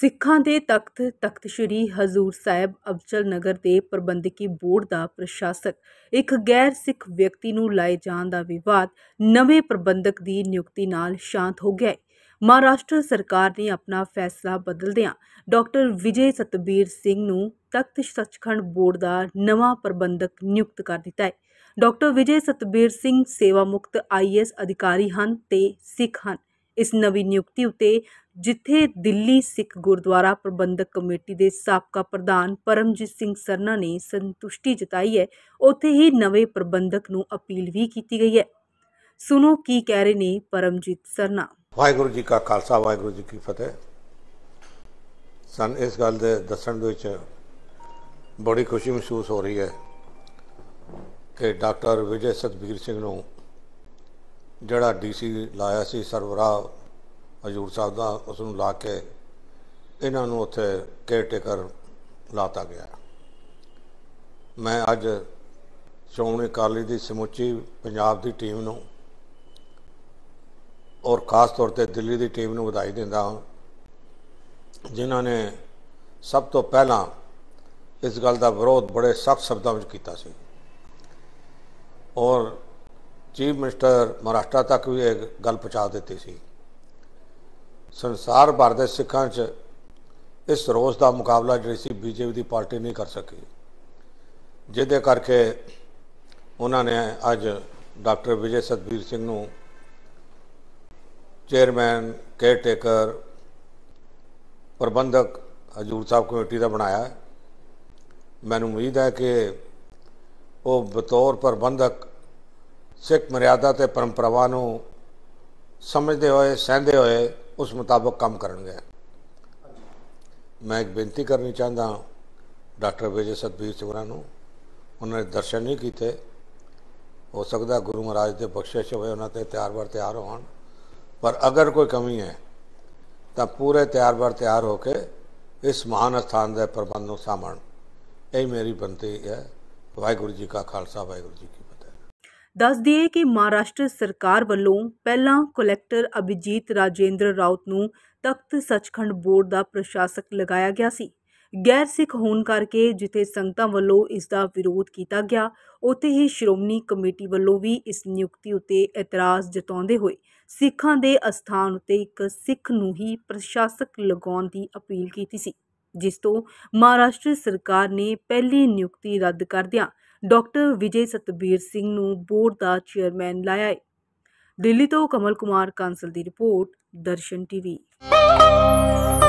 ਸਿੱਖਾਂ ਦੇ ਤਖਤ ਤਖਤ ਸ੍ਰੀ ਹਜ਼ੂਰ ਸਾਹਿਬ ਅਬਚਲ ਨਗਰ ਦੇ ਪ੍ਰਬੰਧਕੀ ਬੋਰਡ ਦਾ ਪ੍ਰਸ਼ਾਸਕ ਇੱਕ ਗੈਰ ਸਿੱਖ ਵਿਅਕਤੀ ਨੂੰ ਲਾਏ ਜਾਣ ਦਾ ਵਿਵਾਦ ਨਵੇਂ ਪ੍ਰਬੰਧਕ ਦੀ ਨਿਯੁਕਤੀ ਨਾਲ ਸ਼ਾਂਤ ਹੋ ਗਿਆ ਹੈ ਮਹਾਰਾਸ਼ਟਰ ਸਰਕਾਰ ਨੇ ਆਪਣਾ ਫੈਸਲਾ ਬਦਲਦਿਆਂ ਡਾਕਟਰ ਵਿਜੇ ਸਤਬੀਰ ਸਿੰਘ ਨੂੰ ਤਖਤ ਸੱਚਖੰਡ ਬੋਰਡ ਦਾ ਨਵਾਂ ਪ੍ਰਬੰਧਕ ਨਿਯੁਕਤ ਕਰ ਦਿੱਤਾ ਹੈ ਡਾਕਟਰ ਵਿਜੇ ਸਤਬੀਰ ਸਿੰਘ ਸੇਵਾ ਮੁਕਤ ਆਈਐਸ ਅਧਿਕਾਰੀ ਹਨ ਤੇ ਸਿੱਖ ਹਨ ਇਸ ਨਵੀਂ ਨਿਯੁਕਤੀ ਉਤੇ ਜਿੱਥੇ ਦਿੱਲੀ ਸਿੱਖ ਗੁਰਦੁਆਰਾ ਪ੍ਰਬੰਧਕ ਕਮੇਟੀ ਦੇ ਸਾਬਕਾ ਪ੍ਰਧਾਨ ਪਰਮਜੀਤ ਸਿੰਘ ਸਰਨਾ ਨੇ ਸੰਤੁਸ਼ਟੀ ਜਤਾਈ ਹੈ ਉੱਥੇ ਹੀ ਨਵੇਂ ਪ੍ਰਬੰਧਕ ਨੂੰ ਅਪੀਲ ਵੀ ਕੀਤੀ ਗਈ ਹੈ ਸੁਣੋ ਕੀ ਕਹਿ ਰਹੇ ਨੇ ਪਰਮਜੀਤ ਸਰਨਾ ਵਾਹਿਗੁਰੂ ਜੀ ਕਾ ਖਾਲਸਾ ਵਾਹਿਗੁਰੂ ਜੀ ਕੀ ਫਤਿਹ ਸਨ ਇਸ ਗੱਲ ਦੇ ਦੱਸਣ ਦੇ ਵਿੱਚ ਬੜੀ ਖੁਸ਼ੀ ਮਹਿਸੂਸ ਹੋ ਰਹੀ ਹੈ ਕਿ ਡਾਕਟਰ ਵਿਜੇ ਸਤਬੀਰ ਸਿੰਘ ਨੂੰ ਜਿਹੜਾ ਡੀਸੀ ਲਾਇਆ ਸੀ ਸਰਵਰਾ ਹਜੂਰ ਸਾਹਿਬ ਦਾ ਉਸ ਨੂੰ ਲਾ ਕੇ ਇਹਨਾਂ ਨੂੰ ਉੱਥੇ ਕੇਅਰ ਟੇਕਰ ਲਾਤਾ ਗਿਆ ਮੈਂ ਅੱਜ ਸ਼ੌਣੇ ਕਾਲੀ ਦੀ ਸਮੁੱਚੀ ਪੰਜਾਬ ਦੀ ਟੀਮ ਨੂੰ ਔਰ ਖਾਸ ਤੌਰ ਤੇ ਦਿੱਲੀ ਦੀ ਟੀਮ ਨੂੰ ਵਧਾਈ ਦਿੰਦਾ ਹਾਂ ਜਿਨ੍ਹਾਂ ਨੇ ਸਭ ਤੋਂ ਪਹਿਲਾਂ ਇਸ ਗੱਲ ਦਾ ਵਿਰੋਧ ਬੜੇ ਸਖਤ ਸ਼ਬਦਾਂ ਵਿੱਚ ਕੀਤਾ ਸੀ ਔਰ ਚੀਫ ਮਿਨਿਸਟਰ ਮਹਾਰਾਸ਼ਟਰ ਤੱਕ ਵੀ ਇਹ ਗੱਲ ਪਹੁੰਚਾ ਦਿੱਤੀ ਸੀ ਸੰਸਾਰ ਭਰ ਦੇ ਸਿੱਖਾਂ 'ਚ ਇਸ ਰੋਸ ਦਾ ਮੁਕਾਬਲਾ ਜਿਹੜੀ ਸੀ ਬੀਜੇਪੀ ਦੀ ਪਾਰਟੀ ਨਹੀਂ ਕਰ ਸਕੀ ਜਿਹਦੇ ਕਰਕੇ ਉਹਨਾਂ ਨੇ ਅੱਜ ਡਾਕਟਰ ਵਿਜੇ ਸਤਬੀਰ ਸਿੰਘ ਨੂੰ ਚੇਅਰਮੈਨ ਕੇਅਰ ਟੇਕਰ ਪ੍ਰਬੰਧਕ ਹਜੂਰ ਸਾਹਿਬ ਕਮੇਟੀ ਦਾ ਬਣਾਇਆ ਮੈਨੂੰ ਉਮੀਦ ਹੈ ਕਿ ਉਹ ਬਤੌਰ ਪ੍ਰਬੰਧਕ ਸਿੱਖ ਮਰਿਆਦਾ ਤੇ ਪਰੰਪਰਾਵਾਂ ਨੂੰ ਸਮਝਦੇ ਹੋਏ ਸਹਿੰਦੇ ਹੋਏ ਉਸ ਮੁਤਾਬਕ ਕੰਮ ਕਰਨਗੇ ਮੈਂ ਇੱਕ ਬੇਨਤੀ ਕਰਨੀ ਚਾਹੁੰਦਾ ਹਾਂ ਡਾਕਟਰ ਵਿਜੇ ਸਤਬੀਰ ਸਿੰਘ ਨੂੰ ਉਹਨਾਂ ਨੇ ਦਰਸ਼ਨ ਨਹੀਂ ਕੀਤੇ ਹੋ ਸਕਦਾ ਗੁਰੂ ਮਹਾਰਾਜ ਦੇ ਬਖਸ਼ਿਸ਼ ਹੋਵੇ ਉਹਨਾਂ ਤੇ ਤਿਆਰ ਵਰ ਤਿਆਰ ਹੋਣ ਪਰ ਅਗਰ ਕੋਈ ਕਮੀ ਹੈ ਤਾਂ ਪੂਰੇ ਤਿਆਰ ਵਰ ਤਿਆਰ ਹੋ ਕੇ ਇਸ ਮਹਾਨ ਸਥਾਨ ਦੇ ਪ੍ਰਬੰਧ ਨੂੰ ਸਾਂਭਣ ਇਹ ਮੇਰੀ ਬੇਨਤੀ ਹੈ ਵਾਹਿਗੁਰੂ ਜੀ ਕਾ ਖਾਲਸਾ ਵਾਹਿਗੁਰੂ ਜੀ ਕੀ ਦੱਸ ਦਈਏ ਕਿ ਮਹਾਰਾਸ਼ਟਰ ਸਰਕਾਰ ਵੱਲੋਂ ਪਹਿਲਾਂ ਕਲੈਕਟਰ ਅਭਿਜੀਤ ਰਾਜੇਂਦਰ ਰਾਉਤ ਨੂੰ ਤਖਤ ਸੱਚਖੰਡ ਬੋਰਡ ਦਾ ਪ੍ਰਸ਼ਾਸਕ ਲਗਾਇਆ ਗਿਆ ਸੀ ਗੈਰ ਸਿੱਖ ਹੋਣ ਕਰਕੇ ਜਿੱਥੇ ਸੰਗਤਾਂ ਵੱਲੋਂ ਇਸ ਦਾ ਵਿਰੋਧ ਕੀਤਾ ਗਿਆ ਉੱਥੇ ਹੀ ਸ਼੍ਰੋਮਣੀ ਕਮੇਟੀ ਵੱਲੋਂ ਵੀ ਇਸ ਨਿਯੁਕਤੀ ਉੱਤੇ ਇਤਰਾਜ਼ ਜਤਾਉਂਦੇ ਹੋਏ ਸਿੱਖਾਂ ਦੇ ਅਸਥਾਨ ਉੱਤੇ ਇੱਕ ਸਿੱਖ ਨੂੰ ਹੀ ਪ੍ਰਸ਼ਾਸਕ ਲਗਾਉਣ ਦੀ ਅਪੀਲ ਕੀਤੀ ਸੀ ਜਿਸ ਤੋਂ ਮਹਾਰਾਸ਼ਟਰ ਸਰਕਾਰ ਨੇ ਪਹਿਲੀ ਨਿਯੁਕਤੀ ਰੱਦ ਦਿਆ ਡਾਕਟਰ ਵਿਜੇ ਸਤਬੀਰ ਸਿੰਘ ਨੂੰ ਬੋਰਡ ਦਾ ਚੇਅਰਮੈਨ ਲਾਇਆ ਹੈ ਦਿੱਲੀ ਤੋਂ ਕਮਲ ਕੁਮਾਰ ਕਾਂਸਲ ਦੀ ਰਿਪੋਰਟ ਦਰਸ਼ਨ ਟੀਵੀ